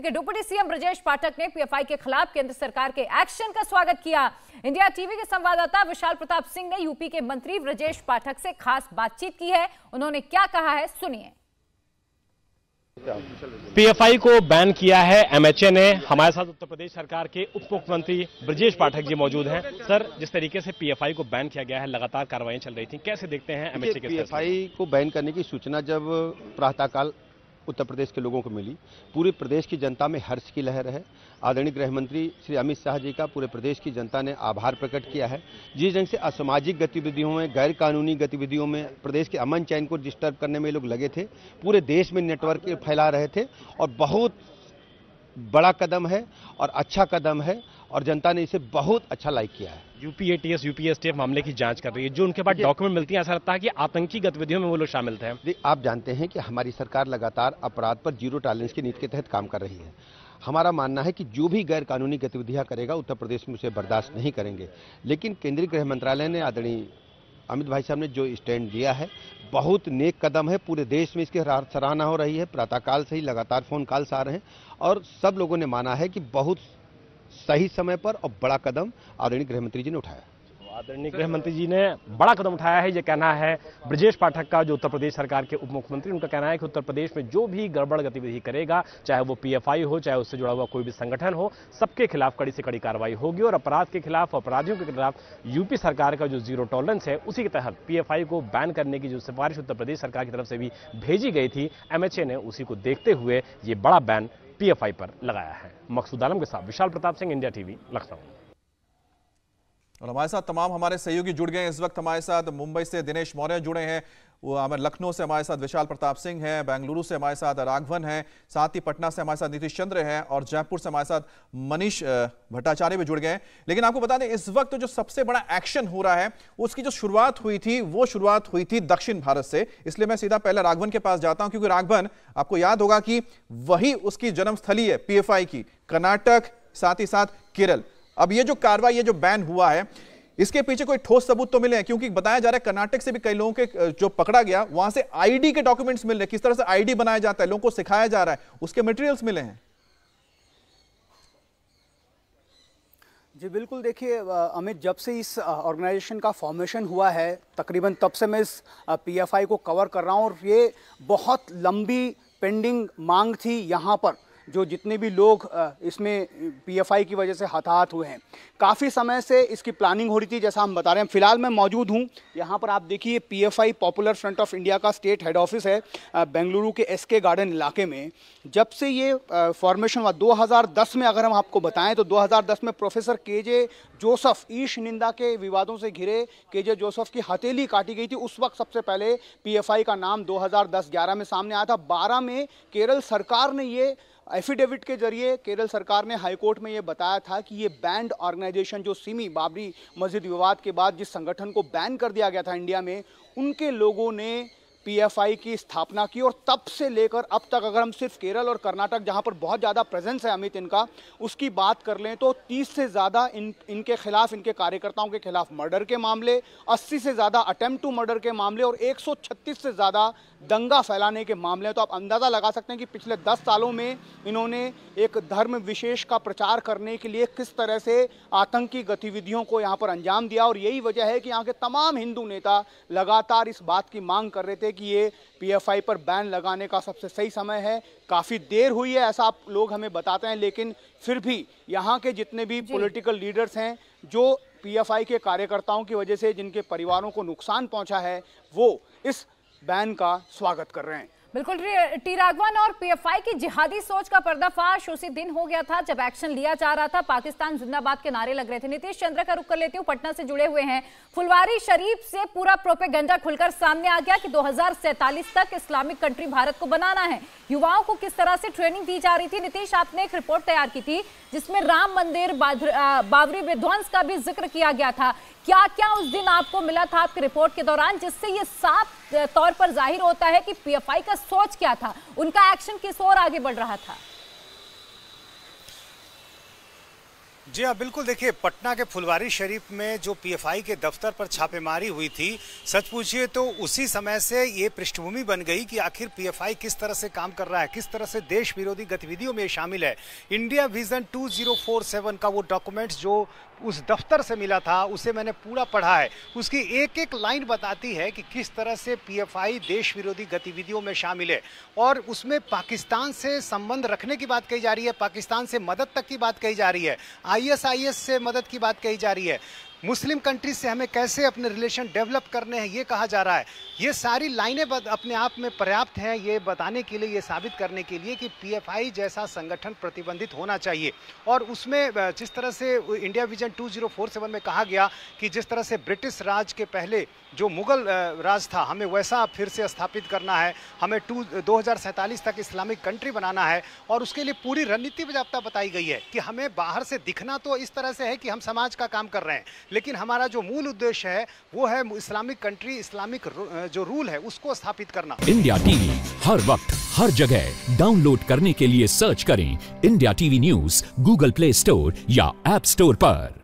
UP के deputy CM Brajesh पाठक ने PFI के खिलाफ केंद्र सरकार के एक्शन का स्वागत किया इंडिया टीवी के संवाददाता विशाल प्रताप सिंह ने यूपी के मंत्री ब्रजेश पाठक से खास बातचीत की है उन्होंने क्या कहा है सुनिए पीएफआई को बैन किया है एमएचए ने हमारे साथ उत्तर प्रदेश सरकार के उप मुख्यमंत्री ब्रजेश पाठक जी मौजूद हैं सर जिस तरीके से पीएफआई को बैन किया गया है लगातार कार्रवाई चल रही थी कैसे देखते हैं एमएचए के पीएफआई को बैन करने की सूचना जब प्रातःकाल उत्तर प्रदेश के लोगों को मिली पूरे प्रदेश की जनता में हर्ष की लहर है आदरणीय गृह मंत्री श्री अमित शाह जी का पूरे प्रदेश की जनता ने आभार प्रकट किया है जिस ढंग से असामाजिक गतिविधियों में गैर कानूनी गतिविधियों में प्रदेश के अमन चैन को डिस्टर्ब करने में लोग लगे थे पूरे देश में नेटवर्क फैला रहे थे और बहुत बड़ा कदम है और अच्छा कदम है और जनता ने इसे बहुत अच्छा लाइक किया है यूपीएटीएस यूपीएसटीएफ मामले की जांच कर रही है जो उनके पास डॉक्यूमेंट मिलती है ऐसा लगता है कि आतंकी गतिविधियों में वो लोग शामिल थे आप जानते हैं कि हमारी सरकार लगातार अपराध पर जीरो टॉलरेंस की नीति के तहत काम कर रही है हमारा मानना है कि जो भी गैर कानूनी गतिविधियां करेगा उत्तर प्रदेश में उसे बर्दाश्त नहीं करेंगे लेकिन केंद्रीय गृह मंत्रालय ने आदरणीय अमित भाई साहब ने जो स्टैंड लिया है बहुत नेक कदम है पूरे देश में इसकी सराहना हो रही है प्रातःकाल से ही लगातार फोन कॉल्स आ रहे हैं और सब लोगों ने माना है कि बहुत सही समय पर और बड़ा कदम आदरणीय गृह मंत्री जी ने उठाया आदरणीय गृह मंत्री जी ने बड़ा कदम उठाया है ये कहना है ब्रजेश पाठक का जो उत्तर प्रदेश सरकार के उप मुख्यमंत्री उनका कहना है कि उत्तर प्रदेश में जो भी गड़बड़ गतिविधि करेगा चाहे वो पीएफआई हो चाहे उससे जुड़ा हुआ कोई भी संगठन हो सबके खिलाफ कड़ी से कड़ी कार्रवाई होगी और अपराध के खिलाफ अपराधियों के खिलाफ यूपी सरकार का जो जीरो टॉलरेंस है उसी के तहत पीएफआई को बैन करने की जो सिफारिश उत्तर प्रदेश सरकार की तरफ से भी भेजी गई थी एमएचए ने उसी को देखते हुए ये बड़ा बैन पीएफआई पर लगाया है मकसूद आलम के साथ विशाल प्रताप सिंह इंडिया टीवी लखनऊ और हमारे साथ तमाम हमारे सहयोगी जुड़ गए हैं इस वक्त हमारे साथ मुंबई से दिनेश मौर्य जुड़े हैं वो हमारे लखनऊ से हमारे साथ विशाल प्रताप सिंह हैं बेंगलुरु से हमारे साथ राघवन हैं साथ ही पटना से हमारे साथ नीतीश चंद्र हैं और जयपुर से हमारे साथ मनीष भट्टाचार्य भी जुड़ गए हैं लेकिन आपको बता दें इस वक्त जो सबसे बड़ा एक्शन हो रहा है उसकी जो शुरुआत हुई थी वो शुरुआत हुई थी दक्षिण भारत से इसलिए मैं सीधा पहले राघवन के पास जाता हूँ क्योंकि राघवन आपको याद होगा कि वही उसकी जन्मस्थली है पी की कर्नाटक साथ ही साथ केरल अब ये जो कार्रवाई ये जो बैन हुआ है इसके पीछे कोई ठोस सबूत तो मिले हैं क्योंकि बताया जा रहा है कर्नाटक से भी कई लोगों के जो पकड़ा गया वहां से आईडी के डॉक्यूमेंट्स मिल रहे किस तरह से आईडी बनाया जाता है लोगों को सिखाया जा रहा है उसके मटेरियल्स मिले हैं जी बिल्कुल देखिए अमित जब से इस ऑर्गेनाइजेशन का फॉर्मेशन हुआ है तकरीबन तब से मैं इस पीएफआई को कवर कर रहा हूँ और ये बहुत लंबी पेंडिंग मांग थी यहाँ पर जो जितने भी लोग इसमें पीएफआई की वजह से हताहत हुए हैं काफ़ी समय से इसकी प्लानिंग हो रही थी जैसा हम बता रहे हैं फिलहाल मैं मौजूद हूँ यहाँ पर आप देखिए PFI popular front of India का स्टेट हेड ऑफिस है बेंगलुरु के एसके गार्डन इलाके में जब से ये फॉर्मेशन हुआ 2010 में अगर हम आपको बताएं तो 2010 में प्रोफेसर के जे जोसफ ईश निंदा के विवादों से घिरे के जे जोसफ की हथेली काटी गई थी उस वक्त सबसे पहले पी का नाम दो हज़ार में सामने आया था बारह में केरल सरकार ने ये एफिडेविट के जरिए केरल सरकार ने हाईकोर्ट में ये बताया था कि ये बैंड ऑर्गेनाइजेशन जो सिमी बाबरी मस्जिद विवाद के बाद जिस संगठन को बैन कर दिया गया था इंडिया में उनके लोगों ने पीएफआई की स्थापना की और तब से लेकर अब तक अगर हम सिर्फ केरल और कर्नाटक जहां पर बहुत ज़्यादा प्रेजेंस है अमित इनका उसकी बात कर लें तो 30 से ज़्यादा इन इनके खिलाफ इनके कार्यकर्ताओं के खिलाफ मर्डर के मामले 80 से ज़्यादा अटैम्प्ट टू मर्डर के मामले और 136 से ज़्यादा दंगा फैलाने के मामले हैं तो आप अंदाज़ा लगा सकते हैं कि पिछले दस सालों में इन्होंने एक धर्म विशेष का प्रचार करने के लिए किस तरह से आतंकी गतिविधियों को यहाँ पर अंजाम दिया और यही वजह है कि यहाँ के तमाम हिंदू नेता लगातार इस बात की मांग कर रहे थे से कि ये पीएफआई पर बैन लगाने का सबसे सही समय है काफ़ी देर हुई है ऐसा आप लोग हमें बताते हैं लेकिन फिर भी यहाँ के जितने भी पॉलिटिकल लीडर्स हैं जो पीएफआई के कार्यकर्ताओं की वजह से जिनके परिवारों को नुकसान पहुँचा है वो इस बैन का स्वागत कर रहे हैं बिल्कुल टी राघवन और पीएफआई की जिहादी सोच का पर्दाफाश उसी दिन हो गया था जब एक्शन लिया जा रहा था पाकिस्तान जिंदाबाद के नारे लग रहे थे नीतीश चंद्र का रुख कर लेती हूँ पटना से जुड़े हुए हैं फुलवारी शरीफ से पूरा प्रोपेगेंडा खुलकर सामने आ गया कि दो तक इस्लामिक कंट्री भारत को बनाना है युवाओं को किस तरह से ट्रेनिंग दी जा रही थी नीतीश आपने एक रिपोर्ट तैयार की थी जिसमें राम मंदिर बावरी विध्वंस का भी जिक्र किया गया था क्या क्या उस दिन आपको मिला था आपकी रिपोर्ट के दौरान जिससे ये साफ तौर पर जाहिर होता है कि पीएफआई का सोच क्या था उनका एक्शन किस ओर आगे बढ़ रहा था जी हाँ बिल्कुल देखिए पटना के फुलवारी शरीफ में जो पीएफआई के दफ्तर पर छापेमारी हुई थी सच पूछिए तो उसी समय से ये पृष्ठभूमि बन गई कि आखिर पीएफआई किस तरह से काम कर रहा है किस तरह से देश विरोधी गतिविधियों में शामिल है इंडिया विजन 2047 का वो डॉक्यूमेंट्स जो उस दफ्तर से मिला था उसे मैंने पूरा पढ़ा है उसकी एक एक लाइन बताती है कि किस तरह से पीएफआई देश विरोधी गतिविधियों में शामिल है और उसमें पाकिस्तान से संबंध रखने की बात कही जा रही है पाकिस्तान से मदद तक की बात कही जा रही है आईएसआईएस से मदद की बात कही जा रही है मुस्लिम कंट्रीज से हमें कैसे अपने रिलेशन डेवलप करने हैं ये कहा जा रहा है ये सारी लाइनें अपने आप में पर्याप्त हैं ये बताने के लिए ये साबित करने के लिए कि पीएफआई जैसा संगठन प्रतिबंधित होना चाहिए और उसमें जिस तरह से इंडिया विजन 2047 में कहा गया कि जिस तरह से ब्रिटिश राज के पहले जो मुगल राज था हमें वैसा फिर से स्थापित करना है हमें टू दो तक इस्लामिक कंट्री बनाना है और उसके लिए पूरी रणनीति बजाबता बताई गई है कि हमें बाहर से दिखना तो इस तरह से है कि हम समाज का काम कर रहे हैं लेकिन हमारा जो मूल उद्देश्य है वो है इस्लामिक कंट्री इस्लामिक जो रूल है उसको स्थापित करना इंडिया टीवी हर वक्त हर जगह डाउनलोड करने के लिए सर्च करें India TV news Google Play Store या एप स्टोर पर